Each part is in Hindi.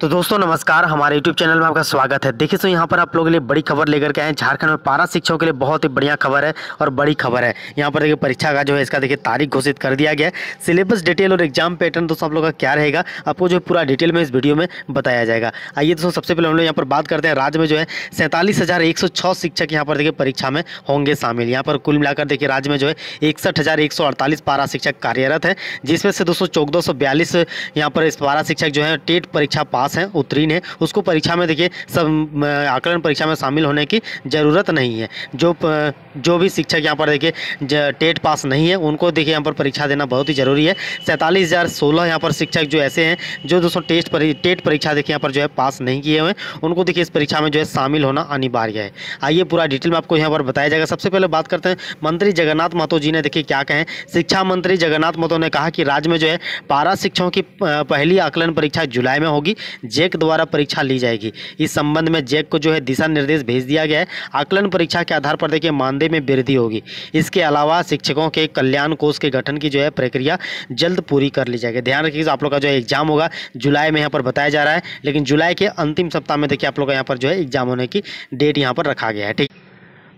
तो दोस्तों नमस्कार हमारे YouTube चैनल में आपका स्वागत है देखिए सो यहाँ पर आप लोगों के लिए बड़ी खबर लेकर के आए हैं झारखंड में पारा शिक्षकों के लिए बहुत ही बढ़िया खबर है और बड़ी खबर है यहाँ पर देखिए परीक्षा का जो है इसका देखिए तारीख घोषित कर दिया गया है सिलेबस डिटेल और एग्जाम पैटर्न दोस्तों आप लोग का क्या रहेगा आपको जो पूरा डिटेल में इस वीडियो में बताया जाएगा आइए दोस्तों सबसे पहले हम लोग यहाँ पर बात करते हैं राज्य में जो है सैंतालीस शिक्षक यहाँ पर देखिए परीक्षा में होंगे शामिल यहाँ पर कुल मिलाकर देखिए राज्य में जो है इकसठ पारा शिक्षक कार्यरत है जिसमें से दोस्तों चौदह सौ यहाँ पर इस पारा शिक्षक जो है टेट परीक्षा पास पास हैं उत्तीर्ण हैं उसको परीक्षा में देखिए सब आकलन परीक्षा में शामिल होने की ज़रूरत नहीं है जो जो भी शिक्षक यहाँ पर देखिए टेट पास नहीं है उनको देखिए यहाँ पर परीक्षा देना बहुत ही ज़रूरी है सैंतालीस हज़ार सोलह यहाँ पर शिक्षक जो ऐसे हैं जो दोस्तों टेस्ट परी, टेट परीक्षा देखिए यहाँ पर जो है पास नहीं किए हुए हैं उनको देखिए इस परीक्षा में जो है शामिल होना अनिवार्य है आइए पूरा डिटेल में आपको यहाँ पर बताया जाएगा सबसे पहले बात करते हैं मंत्री जगन्नाथ महतो जी ने देखिए क्या कहें शिक्षा मंत्री जगन्नाथ महतो ने कहा कि राज्य में जो है पारा शिक्षकों की पहली आकलन परीक्षा जुलाई में होगी जेक द्वारा परीक्षा ली जाएगी इस संबंध में जेक को जो है दिशा निर्देश भेज दिया गया है आकलन परीक्षा के आधार पर देखिए मानदेय में वृद्धि होगी इसके अलावा शिक्षकों के कल्याण कोष के गठन की जो है प्रक्रिया जल्द पूरी कर ली जाएगी ध्यान रखिए आप लोग का जो है एग्जाम होगा जुलाई में यहाँ पर बताया जा रहा है लेकिन जुलाई के अंतिम सप्ताह में देखिए आप लोग का यहाँ पर जो है एग्जाम होने की डेट यहाँ पर रखा गया है ठीक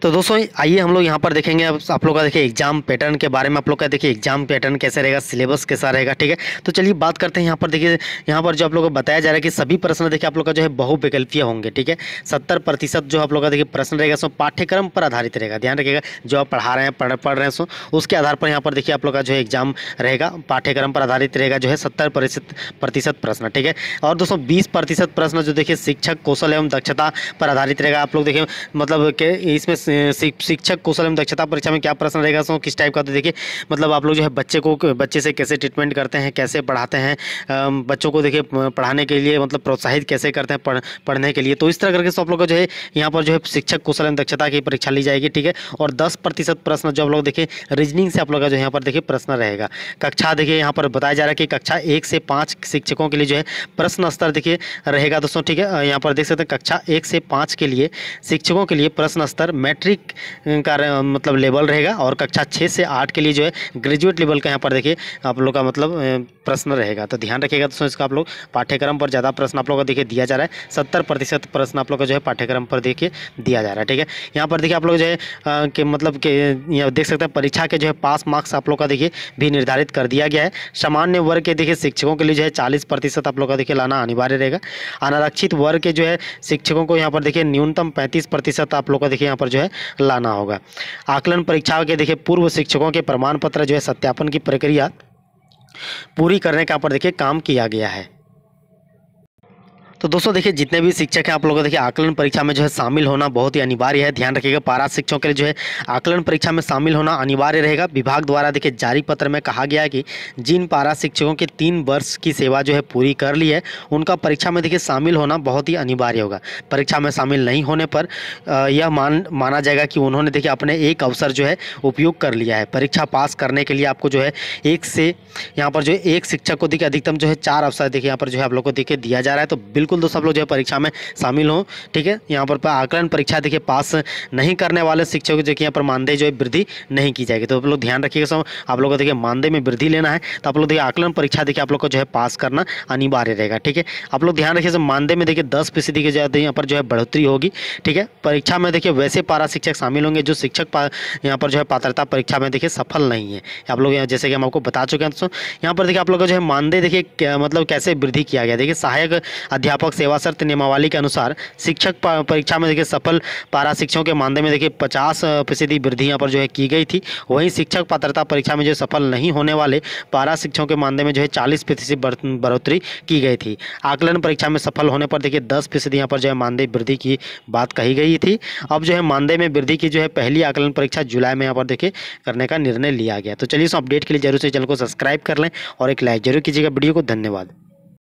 तो दोस्तों आइए हम लोग यहाँ पर देखेंगे अब आप लोग का देखिए एग्जाम पैटर्न के बारे में आप लोग का देखिए एग्जाम पैटर्न कैसे रहेगा सिलेबस कैसा रहेगा ठीक है तो चलिए बात करते हैं यहाँ पर देखिए यहाँ पर जो आप लोग को बताया जा रहा है कि सभी प्रश्न देखिए आप लोग का जो है बहुविकल्पीय होंगे ठीक है सत्तर प्रतिशत जो आप लोग का देखिए प्रश्न रहेगा सो पाठ्यक्रम पर आधारित रहेगा ध्यान रखिएगा जो आप पढ़ा रहे हैं पढ़ पढ़ रहे हैं सो उसके आधार पर यहाँ पर देखिए आप लोग का जो है एग्जाम रहेगा पाठ्यक्रम पर आधारित रहेगा जो है सत्तर प्रतिशत प्रश्न ठीक है और दोस्तों बीस प्रतिशत प्रश्न जो देखिए शिक्षक कौशल एवं दक्षता पर आधारित रहेगा आप लोग देखिए मतलब के इसमें शिक्षक कौशल एवं दक्षता परीक्षा में क्या प्रश्न रहेगा किस टाइप का तो देखिए मतलब आप लोग जो है बच्चे को बच्चे से कैसे ट्रीटमेंट करते हैं कैसे पढ़ाते हैं बच्चों को देखिए पढ़ाने के लिए मतलब प्रोत्साहित कैसे करते हैं पढ़ने के लिए तो इस तरह करके सब लोग जो है यहाँ पर जो है शिक्षक कौशल दक्षता की परीक्षा ली जाएगी ठीक है और दस प्रतिशत प्रश्न जो आप लोग देखिए रीजनिंग से आप लोग का जो यहाँ पर देखिए प्रश्न रहेगा कक्षा देखिए यहाँ पर बताया जा रहा है कि कक्षा एक से पाँच शिक्षकों के लिए जो है प्रश्न स्तर देखिए रहेगा दोस्तों ठीक है यहाँ पर देख सकते हैं कक्षा एक से पाँच के लिए शिक्षकों के लिए प्रश्न स्तर मैट मैट्रिक का मतलब लेवल रहेगा और कक्षा छः से आठ के लिए जो है ग्रेजुएट लेवल का यहाँ पर देखिए आप लोग का मतलब प्रश्न रहेगा तो ध्यान रखिएगा दोस्तों इसका आप लोग पाठ्यक्रम पर ज़्यादा प्रश्न आप लोग का देखिए दिया जा रहा है सत्तर प्रतिशत प्रश्न आप लोग का जो है पाठ्यक्रम पर देखिए दिया जा रहा है ठीक है यहाँ पर देखिए आप लोग जो है कि मतलब के यहाँ देख सकते हैं परीक्षा के जो है पास मार्क्स आप लोग का देखिए भी निर्धारित कर दिया गया है सामान्य वर्ग के देखिए शिक्षकों के लिए जो है चालीस प्रतिशत आप लोग का देखिए लाना अनिवार्य रहेगा अनारक्षित वर्ग के जो है शिक्षकों को यहाँ पर देखिए न्यूनतम पैंतीस प्रतिशत आप लोग का देखिए यहाँ पर जो है है लाना होगा आकलन परीक्षा के देखिए पूर्व शिक्षकों के प्रमाण पत्र जो है सत्यापन की प्रक्रिया पूरी करने का पर देखिए काम किया गया है तो दोस्तों देखिए जितने भी शिक्षक हैं आप लोगों को देखिए आकलन परीक्षा में जो है शामिल होना बहुत ही अनिवार्य है ध्यान रखिएगा पारा शिक्षकों के लिए जो है आकलन परीक्षा में शामिल होना अनिवार्य रहेगा विभाग द्वारा देखिए जारी पत्र में कहा गया है कि जिन पारा शिक्षकों के तीन वर्ष की सेवा जो है पूरी कर ली है उनका परीक्षा में देखिए शामिल होना बहुत ही अनिवार्य होगा परीक्षा में शामिल नहीं होने पर यह मान माना जाएगा कि उन्होंने देखिए अपने एक अवसर जो है उपयोग कर लिया है परीक्षा पास करने के लिए आपको जो है एक से यहाँ पर जो है एक शिक्षक को देखिए अधिकतम जो है चार अवसर देखिए यहाँ पर जो है आप लोग को देखिए दिया जा रहा है तो बिल्कुल बिल्कुल दोस्त आप लोग जो है परीक्षा में शामिल हों ठीक है यहाँ पर आकलन परीक्षा देखिए पास नहीं करने वाले शिक्षकों जो कि यहाँ पर मानदेय जो है वृद्धि नहीं की जाएगी तो आप लोग ध्यान रखिएगा सब आप लोग को देखिए मानदेय में वृद्धि लेना है तो आप लोग देखिए आकलन परीक्षा देखिए आप लोग को जो है पास करना अनिवार्य रहेगा ठीक है आप लोग ध्यान रखिए सब मानदेय में देखिए दस फीसदी के जो यहाँ पर जो है बढ़ोतरी होगी ठीक है परीक्षा में देखिए वैसे पारा शिक्षक शामिल होंगे जो शिक्षक यहाँ पर जो है पात्रता परीक्षा में देखिए सफल नहीं है आप लोग जैसे कि हम आपको बता चुके हैं दोस्तों यहाँ पर देखिए आप लोग का जो है मानदेय देखिए मतलब कैसे वृद्धि किया गया देखिए सहायक अध्यापक अध्यापक सेवा शर्त नियमावली के अनुसार शिक्षक परीक्षा में देखिए सफल पारा शिक्षकों के मानदेय में देखिए पचास फीसदी वृद्धि यहाँ पर जो है की गई थी वहीं शिक्षक पात्रता परीक्षा में जो सफल नहीं होने वाले पारा शिक्षकों के मानदेय में जो है चालीस फीसदी बढ़ोतरी की गई थी आकलन परीक्षा में सफल होने पर देखिए दस फीसदी यहाँ पर जो है मानदेय वृद्धि की बात कही गई थी अब जो है मानदेय में वृद्धि की जो है पहली आकलन परीक्षा जुलाई में यहाँ पर देखिए करने का निर्णय लिया गया तो चलिए इस अपडेट के लिए जरूर से चैनल को सब्सक्राइब कर लें और एक लाइक जरूर कीजिएगा वीडियो को धन्यवाद